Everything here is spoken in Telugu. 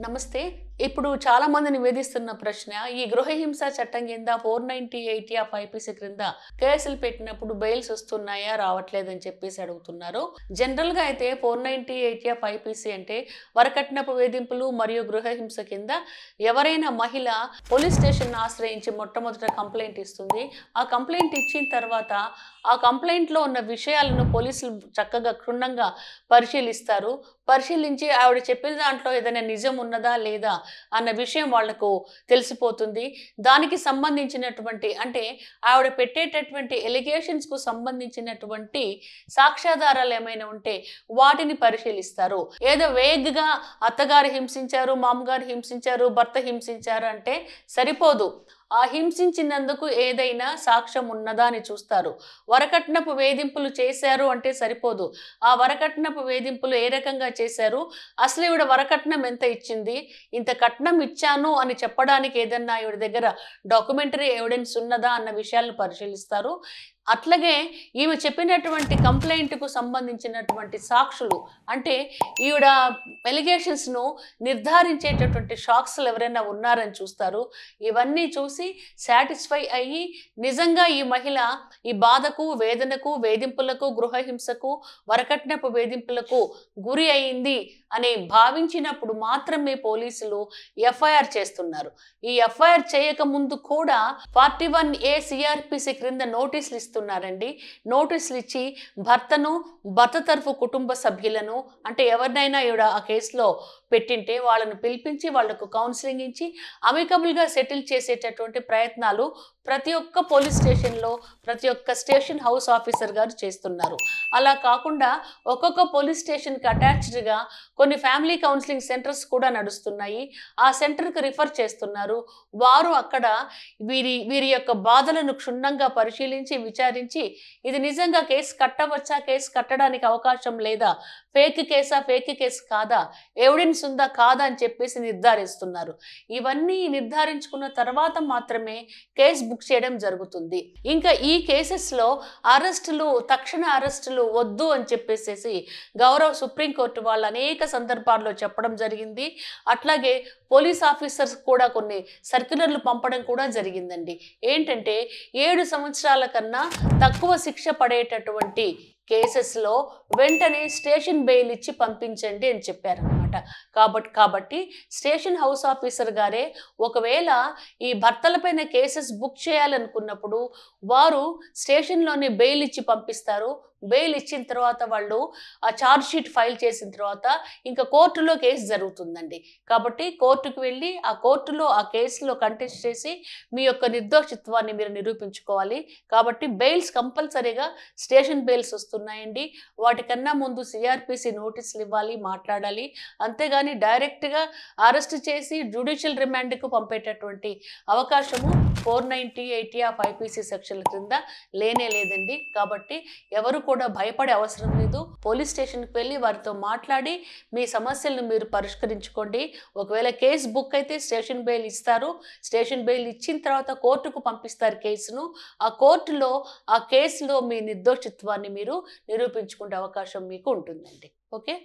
नमस्ते ఇప్పుడు చాలామంది నివేదిస్తున్న ప్రశ్న ఈ గృహహింస చట్టం కింద four ninety eight of IPC క్రింద కేసులు పెట్టినప్పుడు బెయిల్స్ వస్తున్నాయా రావట్లేదని చెప్పేసి అడుగుతున్నారు జనరల్గా అయితే four ninety eight of IPC అంటే వరకట్నపు వేధింపులు మరియు గృహహింస కింద ఎవరైనా మహిళ పోలీస్ స్టేషన్ ఆశ్రయించి మొట్టమొదట కంప్లైంట్ ఇస్తుంది ఆ కంప్లైంట్ ఇచ్చిన తర్వాత ఆ కంప్లైంట్లో ఉన్న విషయాలను పోలీసులు చక్కగా క్షుణ్ణంగా పరిశీలిస్తారు పరిశీలించి ఆవిడ చెప్పిన దాంట్లో ఏదైనా నిజం ఉన్నదా లేదా అన్న విషయం వాళ్లకు తెలిసిపోతుంది దానికి సంబంధించినటువంటి అంటే ఆవిడ పెట్టేటటువంటి ఎలిగేషన్స్కు సంబంధించినటువంటి సాక్ష్యాధారాలు ఏమైనా ఉంటే వాటిని పరిశీలిస్తారు ఏదో వేగ్గా అత్తగారు హింసించారు మామగారు హింసించారు భర్త హింసించారు అంటే సరిపోదు ఆ హింసించినందుకు ఏదైనా సాక్ష్యం ఉన్నదా అని చూస్తారు వరకట్నపు వేధింపులు చేశారు అంటే సరిపోదు ఆ వరకట్నపు వేధింపులు ఏ రకంగా చేశారు అసలు ఈవిడ వరకట్నం ఎంత ఇచ్చింది ఇంత కట్నం ఇచ్చాను అని చెప్పడానికి ఏదన్నా ఈవిడ దగ్గర డాక్యుమెంటరీ ఎవిడెన్స్ ఉన్నదా అన్న విషయాలను పరిశీలిస్తారు అట్లాగే ఈమె చెప్పినటువంటి కంప్లైంట్కు సంబంధించినటువంటి సాక్షులు అంటే ఈవిడ ఎలిగేషన్స్ను నిర్ధారించేటటువంటి సాక్షులు ఎవరైనా ఉన్నారని చూస్తారు ఇవన్నీ చూసి సాటిస్ఫై అయ్యి నిజంగా ఈ మహిళ ఈ బాధకు వేదనకు వేధింపులకు గృహహింసకు వరకట్నపు వేధింపులకు గురి అయింది అని భావించినప్పుడు మాత్రమే పోలీసులు ఎఫ్ఐఆర్ చేస్తున్నారు ఈ ఎఫ్ఐఆర్ చేయకముందు కూడా ఫార్టీ వన్ ఏ సిఆర్పిసి క్రింద నోటీసులు ఇస్తున్నారండి నోటీసులు ఇచ్చి భర్తను భర్త తరఫు కుటుంబ సభ్యులను అంటే ఎవరినైనా ఈవిడ ఆ కేసులో పెట్టింటే వాళ్ళను పిలిపించి వాళ్లకు కౌన్సిలింగ్ ఇచ్చి అమికబుల్గా సెటిల్ చేసేటటువంటి ప్రయత్నాలు ప్రతి ఒక్క పోలీస్ స్టేషన్లో ప్రతి ఒక్క స్టేషన్ హౌస్ ఆఫీసర్ గారు చేస్తున్నారు అలా కాకుండా ఒక్కొక్క పోలీస్ స్టేషన్కి అటాచ్డ్గా కొన్ని ఫ్యామిలీ కౌన్సిలింగ్ సెంటర్స్ కూడా నడుస్తున్నాయి ఆ సెంటర్కి రిఫర్ చేస్తున్నారు వారు అక్కడ వీరి వీరి యొక్క బాధలను క్షుణ్ణంగా పరిశీలించి విచారించి ఇది నిజంగా కేసు కట్టవచ్చా కేసు కట్టడానికి అవకాశం లేదా ఫేక్ కేసా ఫేక్ కేసు కాదా ఎవిడెన్స్ ఎవిడెన్స్ ఉందా కాదా అని చెప్పేసి నిర్ధారిస్తున్నారు ఇవన్నీ నిర్ధారించుకున్న తర్వాత మాత్రమే కేసు బుక్ చేయడం జరుగుతుంది ఇంకా ఈ కేసెస్లో అరెస్టులు తక్షణ అరెస్టులు వద్దు అని చెప్పేసేసి గౌరవ సుప్రీంకోర్టు వాళ్ళు అనేక సందర్భాల్లో చెప్పడం జరిగింది అట్లాగే పోలీస్ ఆఫీసర్స్ కూడా కొన్ని సర్క్యులర్లు పంపడం కూడా జరిగిందండి ఏంటంటే ఏడు సంవత్సరాల కన్నా తక్కువ శిక్ష పడేటటువంటి కేసెస్లో వెంటనే స్టేషన్ బెయిల్ ఇచ్చి పంపించండి అని చెప్పారు అనమాట కాబట్టి కాబట్టి స్టేషన్ హౌస్ ఆఫీసర్ గారే ఒకవేళ ఈ భర్తలపైన కేసెస్ బుక్ చేయాలనుకున్నప్పుడు వారు స్టేషన్లోనే బెయిల్ ఇచ్చి పంపిస్తారు బెయిల్ ఇచ్చిన తర్వాత వాళ్ళు ఆ ఛార్జ్షీట్ ఫైల్ చేసిన తర్వాత ఇంకా కోర్టులో కేసు జరుగుతుందండి కాబట్టి కోర్టుకు వెళ్ళి ఆ కోర్టులో ఆ కేసులో కంటెస్ట్ చేసి మీ యొక్క నిర్దోషిత్వాన్ని మీరు నిరూపించుకోవాలి కాబట్టి బెయిల్స్ కంపల్సరీగా స్టేషన్ బెయిల్స్ వస్తున్నాయండి వాటికన్నా ముందు సిఆర్పిసి నోటీసులు ఇవ్వాలి మాట్లాడాలి అంతేగాని డైరెక్ట్గా అరెస్ట్ చేసి జ్యుడిషియల్ రిమాండ్కు పంపేటటువంటి అవకాశము four ninety eighty of IPC సెక్షన్ల క్రింద లేనే లేదండి కాబట్టి ఎవరు కూడా కూడా భయపడే అవసరం లేదు పోలీస్ స్టేషన్కి వెళ్ళి వారితో మాట్లాడి మీ సమస్యలను మీరు పరిష్కరించుకోండి ఒకవేళ కేసు బుక్ అయితే స్టేషన్ బెయిల్ ఇస్తారు స్టేషన్ బెయిల్ ఇచ్చిన తర్వాత కోర్టుకు పంపిస్తారు కేసును ఆ కోర్టులో ఆ కేసులో మీ నిర్దోషిత్వాన్ని మీరు నిరూపించుకునే అవకాశం మీకు ఉంటుందండి ఓకే